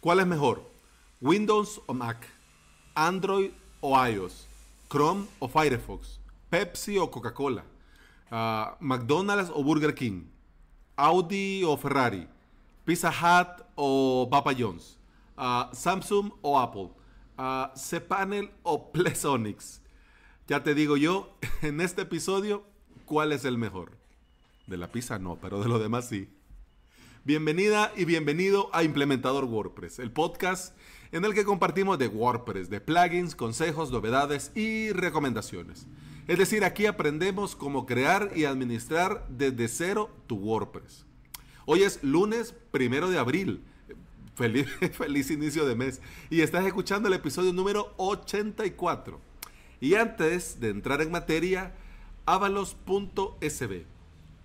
¿Cuál es mejor? ¿Windows o Mac? ¿Android o iOS? ¿Chrome o Firefox? ¿Pepsi o Coca-Cola? Ah, ¿McDonald's o Burger King? ¿Audi o Ferrari? ¿Pizza Hut o Papa John's? Ah, ¿Samsung o Apple? Uh, o Plesonics? Ya te digo yo, en este episodio, ¿cuál es el mejor? De la pizza no, pero de lo demás sí. Bienvenida y bienvenido a Implementador WordPress, el podcast en el que compartimos de WordPress, de plugins, consejos, novedades y recomendaciones. Es decir, aquí aprendemos cómo crear y administrar desde cero tu WordPress. Hoy es lunes primero de abril. Feliz, feliz inicio de mes. Y estás escuchando el episodio número 84. Y antes de entrar en materia, avalos.sb.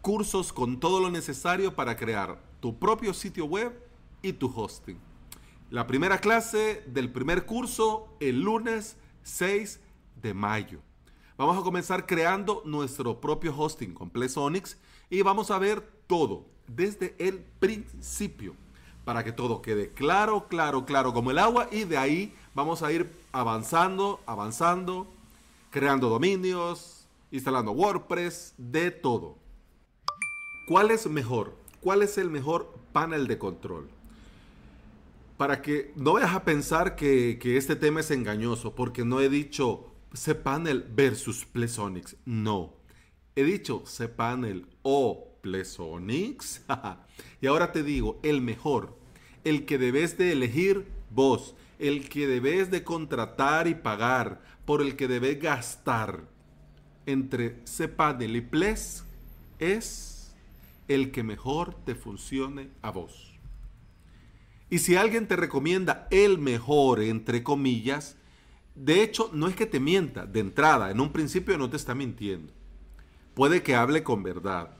Cursos con todo lo necesario para crear tu propio sitio web y tu hosting. La primera clase del primer curso el lunes 6 de mayo. Vamos a comenzar creando nuestro propio hosting con Onix y vamos a ver todo desde el principio para que todo quede claro, claro, claro como el agua y de ahí vamos a ir avanzando, avanzando, creando dominios, instalando WordPress, de todo. ¿Cuál es mejor? ¿Cuál es el mejor panel de control? Para que no vayas a pensar que, este tema es engañoso, porque no he dicho C-Panel versus Plesonics. No. He dicho C-Panel o Plesonics. y ahora te digo, el mejor, el que debes de elegir vos, el que debes de contratar y pagar, por el que debes gastar entre C-Panel y Ples es el que mejor te funcione a vos. Y si alguien te recomienda el mejor, entre comillas, de hecho no es que te mienta de entrada, en un principio no te está mintiendo. Puede que hable con verdad.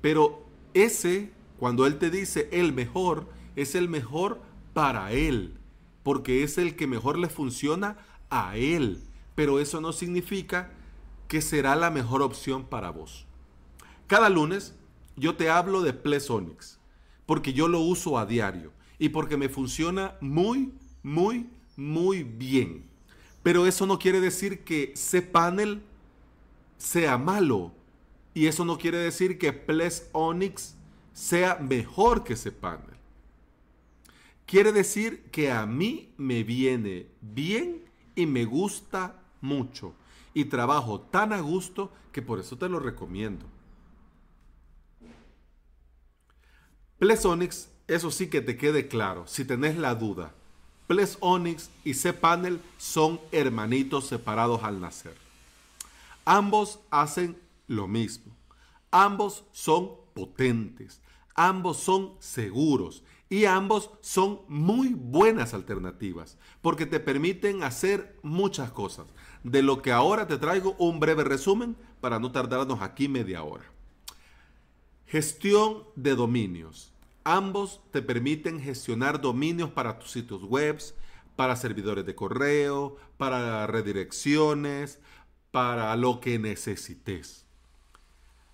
Pero ese, cuando él te dice el mejor, es el mejor para él, porque es el que mejor le funciona a él. Pero eso no significa que será la mejor opción para vos. Cada lunes yo te hablo de Plesonics, porque yo lo uso a diario y porque me funciona muy, muy, muy bien. Pero eso no quiere decir que cPanel sea malo. Y eso no quiere decir que Onyx sea mejor que cPanel. Quiere decir que a mí me viene bien y me gusta mucho. Y trabajo tan a gusto que por eso te lo recomiendo. Plesonix, eso sí que te quede claro, si tenés la duda. Plesonix y cPanel son hermanitos separados al nacer. Ambos hacen lo mismo. Ambos son potentes. Ambos son seguros. Y ambos son muy buenas alternativas porque te permiten hacer muchas cosas. De lo que ahora te traigo un breve resumen para no tardarnos aquí media hora. Gestión de dominios. Ambos te permiten gestionar dominios para tus sitios web, para servidores de correo, para redirecciones, para lo que necesites.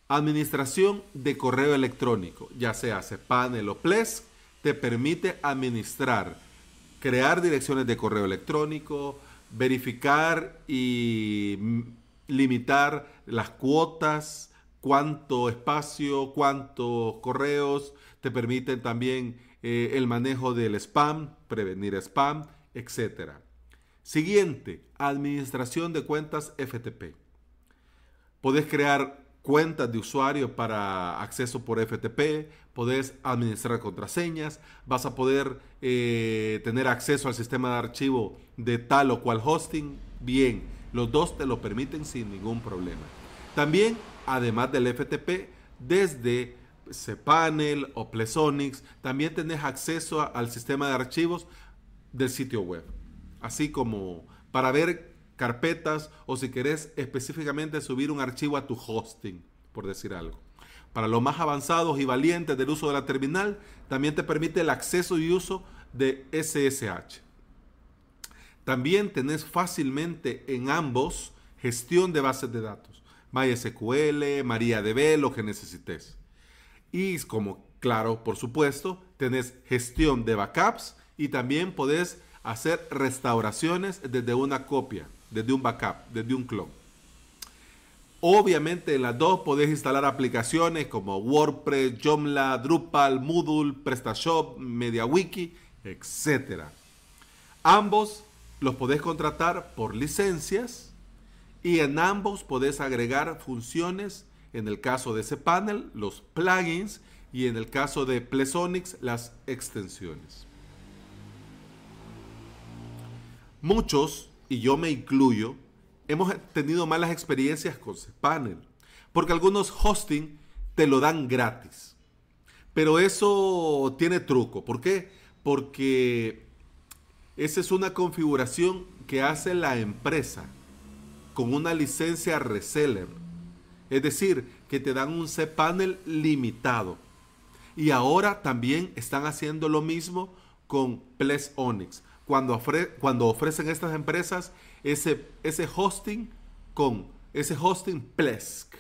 Administración de correo electrónico, ya sea Cpanel o Plesk, te permite administrar, crear direcciones de correo electrónico, verificar y limitar las cuotas, cuánto espacio, cuántos correos, te permiten también eh, el manejo del spam, prevenir spam, etc. Siguiente, administración de cuentas FTP. Podés crear cuentas de usuario para acceso por FTP, podés administrar contraseñas, vas a poder eh, tener acceso al sistema de archivo de tal o cual hosting. Bien, los dos te lo permiten sin ningún problema. También además del FTP, desde cPanel o Plesonics, también tenés acceso al sistema de archivos del sitio web. Así como para ver carpetas o si querés específicamente subir un archivo a tu hosting, por decir algo. Para los más avanzados y valientes del uso de la terminal, también te permite el acceso y uso de SSH. También tenés fácilmente en ambos gestión de bases de datos. MySQL, MariaDB, lo que necesites. Y como claro, por supuesto, tenés gestión de backups y también podés hacer restauraciones desde una copia, desde un backup, desde un clone. Obviamente en las dos podés instalar aplicaciones como WordPress, Joomla, Drupal, Moodle, PrestaShop, MediaWiki, etc. Ambos los podés contratar por licencias y en ambos podés agregar funciones, en el caso de ese panel, los plugins y en el caso de Plesonix las extensiones. Muchos, y yo me incluyo, hemos tenido malas experiencias con cPanel, porque algunos hosting te lo dan gratis. Pero eso tiene truco. ¿Por qué? Porque esa es una configuración que hace la empresa con una licencia reseller. Es decir, que te dan un cPanel limitado. Y ahora también están haciendo lo mismo con Ples Onyx. Cuando, cuando ofrecen estas empresas ese, ese hosting con ese hosting Plesk.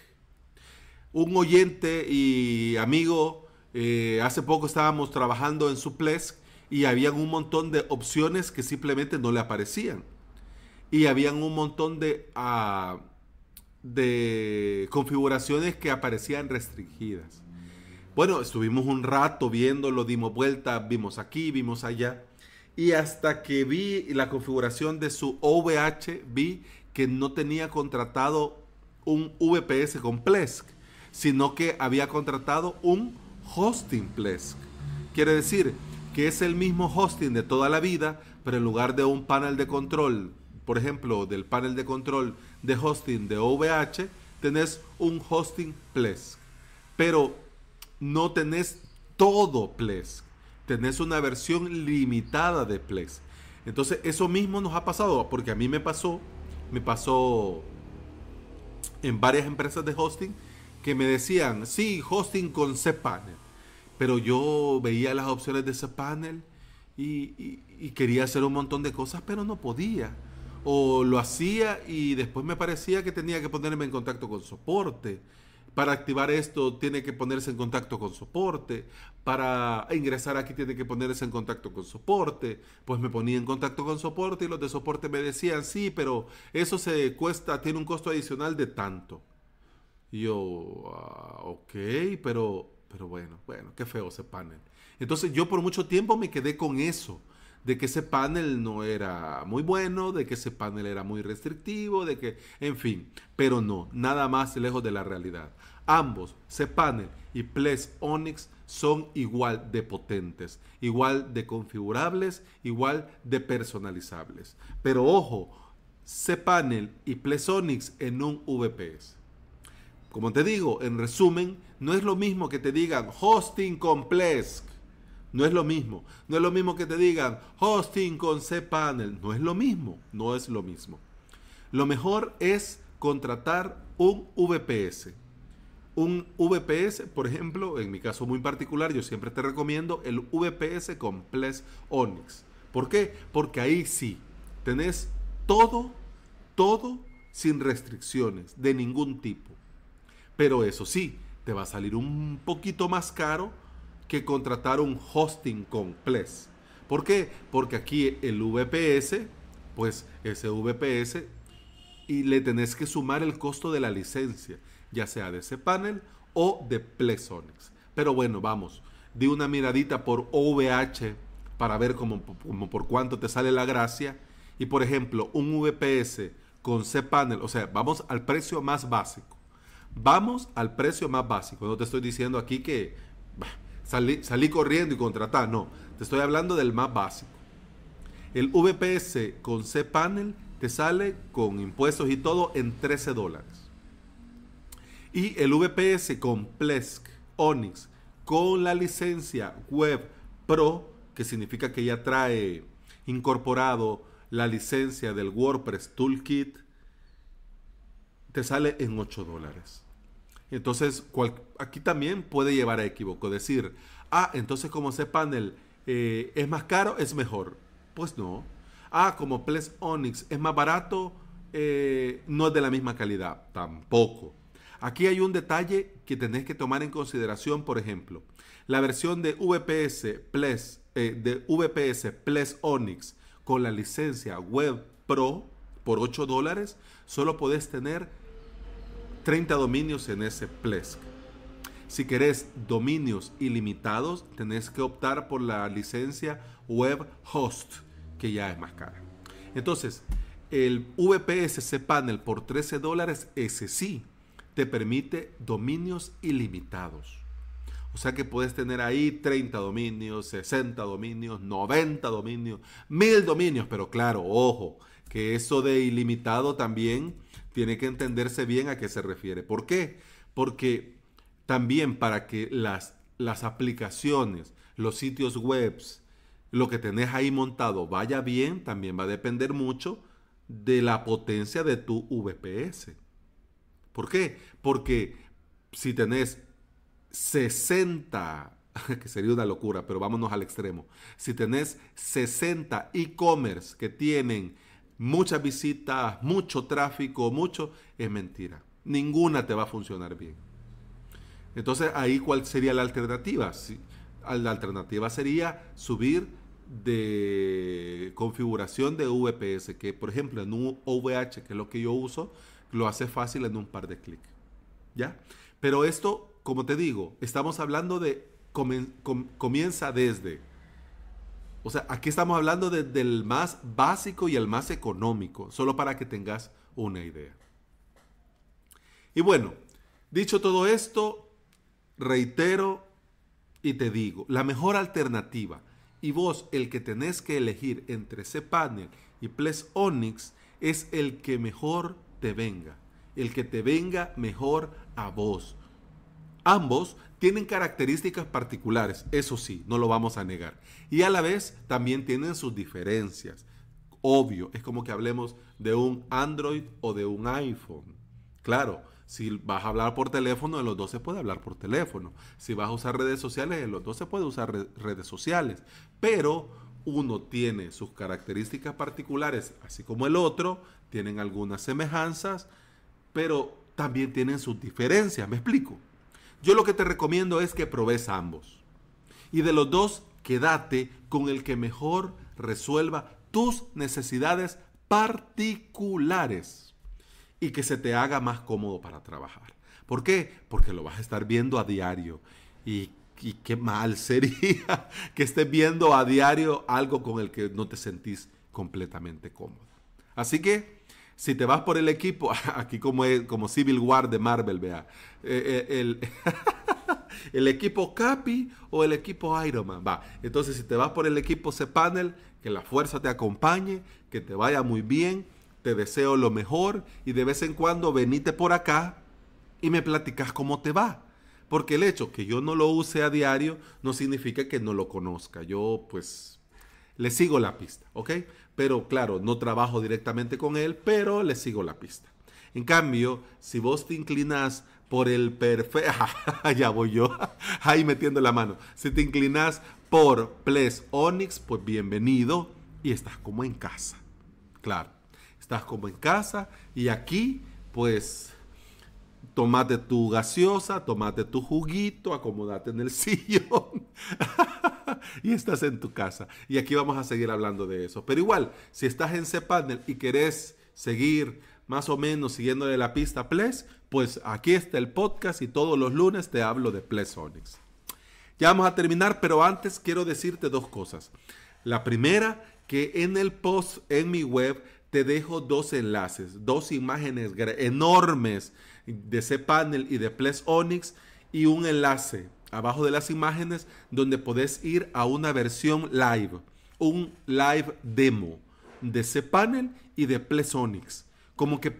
Un oyente y amigo, eh, hace poco estábamos trabajando en su Plesk y habían un montón de opciones que simplemente no le aparecían y habían un montón de, ah, de configuraciones que aparecían restringidas. Bueno, estuvimos un rato viéndolo, dimos vuelta, vimos aquí, vimos allá. Y hasta que vi la configuración de su OVH, vi que no tenía contratado un VPS con Plesk, sino que había contratado un hosting Plesk. Quiere decir que es el mismo hosting de toda la vida, pero en lugar de un panel de control por ejemplo, del panel de control de hosting de OVH, tenés un hosting Plesk. Pero no tenés todo Plesk. Tenés una versión limitada de Plesk. Entonces, eso mismo nos ha pasado, porque a mí me pasó, me pasó en varias empresas de hosting que me decían, sí, hosting con cPanel. Pero yo veía las opciones de cPanel y, y quería hacer un montón de cosas, pero no podía o lo hacía y después me parecía que tenía que ponerme en contacto con soporte. Para activar esto tiene que ponerse en contacto con soporte. Para ingresar aquí tiene que ponerse en contacto con soporte. Pues me ponía en contacto con soporte y los de soporte me decían, sí, pero eso se cuesta, tiene un costo adicional de tanto. Y yo, ah, ok, pero, pero bueno, bueno, qué feo se panel. Entonces yo por mucho tiempo me quedé con eso de que ese panel no era muy bueno, de que ese panel era muy restrictivo, de que, en fin, pero no, nada más lejos de la realidad. Ambos, cPanel y Ples Onyx, son igual de potentes, igual de configurables, igual de personalizables. Pero ojo, cPanel y Onyx en un VPS. Como te digo, en resumen, no es lo mismo que te digan hosting con Plesk no es lo mismo. No es lo mismo que te digan hosting con cPanel. No es lo mismo. No es lo mismo. Lo mejor es contratar un VPS. Un VPS, por ejemplo, en mi caso muy particular, yo siempre te recomiendo el VPS con Ples Onyx. ¿Por qué? Porque ahí sí, tenés todo, todo sin restricciones de ningún tipo. Pero eso sí, te va a salir un poquito más caro que contratar un hosting con Ples. ¿Por qué? Porque aquí el VPS, pues ese VPS, y le tenés que sumar el costo de la licencia, ya sea de ese panel o de Plesonics. Pero bueno, vamos, di una miradita por OVH para ver cómo, por cuánto te sale la gracia. Y por ejemplo, un VPS con cPanel, o sea, vamos al precio más básico. Vamos al precio más básico. No te estoy diciendo aquí que salí, corriendo y contratar. No, te estoy hablando del más básico. El VPS con cPanel te sale con impuestos y todo en 13 dólares. Y el VPS con Plesk, Onyx, con la licencia Web Pro, que significa que ya trae incorporado la licencia del WordPress Toolkit, te sale en 8 dólares. Entonces, aquí también puede llevar a equívoco. Decir, ah, entonces como cPanel eh, es más caro, es mejor. Pues no. Ah, como Ples Onyx es más barato, eh, no es de la misma calidad. Tampoco. Aquí hay un detalle que tenés que tomar en consideración, por ejemplo. La versión de VPS Plus eh, de VPS Onyx con la licencia Web Pro por 8 dólares, solo podés tener 30 dominios en ese Plesk. Si querés dominios ilimitados, tenés que optar por la licencia Web Host, que ya es más cara. Entonces, el VPSC Panel por 13 dólares, ese sí, te permite dominios ilimitados. O sea que puedes tener ahí 30 dominios, 60 dominios, 90 dominios, 1000 dominios, pero claro, ojo, que eso de ilimitado también tiene que entenderse bien a qué se refiere. ¿Por qué? Porque también para que las, las aplicaciones, los sitios web, lo que tenés ahí montado vaya bien, también va a depender mucho de la potencia de tu VPS. ¿Por qué? Porque si tenés 60, que sería una locura, pero vámonos al extremo, si tenés 60 e-commerce que tienen muchas visitas, mucho tráfico, mucho, es mentira. Ninguna te va a funcionar bien. Entonces, ahí cuál sería la alternativa? Si, la alternativa sería subir de configuración de VPS, que por ejemplo en un OVH, que es lo que yo uso, lo hace fácil en un par de clics. ¿Ya? Pero esto, como te digo, estamos hablando de comienza desde o sea, aquí estamos hablando del más básico y el más económico, solo para que tengas una idea. Y bueno, dicho todo esto, reitero y te digo, la mejor alternativa y vos el que tenés que elegir entre panel y Ples Onyx es el que mejor te venga, el que te venga mejor a vos. Ambos tienen características particulares, eso sí, no lo vamos a negar. Y a la vez también tienen sus diferencias. Obvio, es como que hablemos de un Android o de un iPhone. Claro, si vas a hablar por teléfono, en los dos se puede hablar por teléfono. Si vas a usar redes sociales, en los dos se puede usar redes sociales. Pero uno tiene sus características particulares, así como el otro, tienen algunas semejanzas, pero también tienen sus diferencias, ¿me explico? Yo lo que te recomiendo es que probes ambos. Y de los dos, quédate con el que mejor resuelva tus necesidades particulares y que se te haga más cómodo para trabajar. ¿Por qué? Porque lo vas a estar viendo a diario. Y, y qué mal sería que estés viendo a diario algo con el que no te sentís completamente cómodo. Así que si te vas por el equipo, aquí como, como Civil War de Marvel, vea, eh, eh, el, el, equipo Capi o el equipo Iron Man, va. Entonces, si te vas por el equipo C-Panel, que la fuerza te acompañe, que te vaya muy bien, te deseo lo mejor y de vez en cuando venite por acá y me platicas cómo te va. Porque el hecho que yo no lo use a diario no significa que no lo conozca. Yo pues le sigo la pista, ¿ok? Pero claro, no trabajo directamente con él, pero le sigo la pista. En cambio, si vos te inclinas por el perfecto, ya voy yo, ahí metiendo la mano, si te inclinas por Ples Onyx, pues bienvenido y estás como en casa. Claro, estás como en casa y aquí, pues, tomate tu gaseosa, tomate tu juguito, acomódate en el sillón y estás en tu casa. Y aquí vamos a seguir hablando de eso. Pero igual, si estás en cPanel y querés seguir más o menos siguiéndole la pista Ples, pues aquí está el podcast y todos los lunes te hablo de Onyx Ya vamos a terminar, pero antes quiero decirte dos cosas. La primera, que en el post en mi web te dejo dos enlaces, dos imágenes enormes de cPanel y de Ples Onyx y un enlace abajo de las imágenes donde podés ir a una versión live, un live demo de panel y de Plesonics. Como que,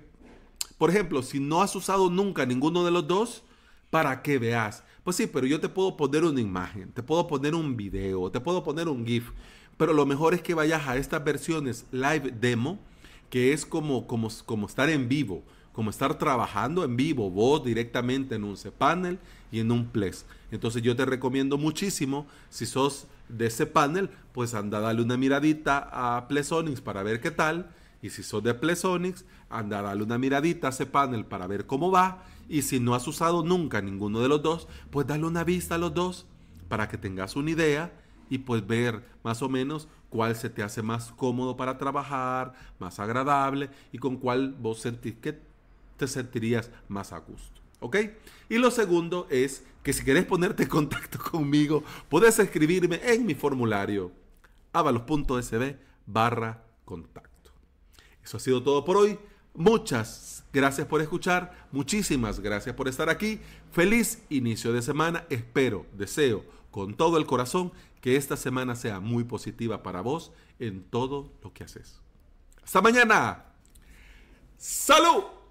por ejemplo, si no has usado nunca ninguno de los dos, para que veas. Pues sí, pero yo te puedo poner una imagen, te puedo poner un video, te puedo poner un GIF, pero lo mejor es que vayas a estas versiones live demo, que es como, como, como estar en vivo como estar trabajando en vivo, vos directamente en un panel y en un Plex. Entonces yo te recomiendo muchísimo, si sos de ese panel, pues anda a darle una miradita a Plesonix para ver qué tal. Y si sos de Plesonix, anda a darle una miradita a ese panel para ver cómo va. Y si no has usado nunca ninguno de los dos, pues dale una vista a los dos para que tengas una idea y pues ver más o menos cuál se te hace más cómodo para trabajar, más agradable y con cuál vos sentís que te sentirías más a gusto. ¿Ok? Y lo segundo es que si querés ponerte en contacto conmigo, podés escribirme en mi formulario avalos.sb barra contacto. Eso ha sido todo por hoy. Muchas gracias por escuchar, muchísimas gracias por estar aquí. Feliz inicio de semana. Espero, deseo con todo el corazón que esta semana sea muy positiva para vos en todo lo que haces. Hasta mañana. Salud.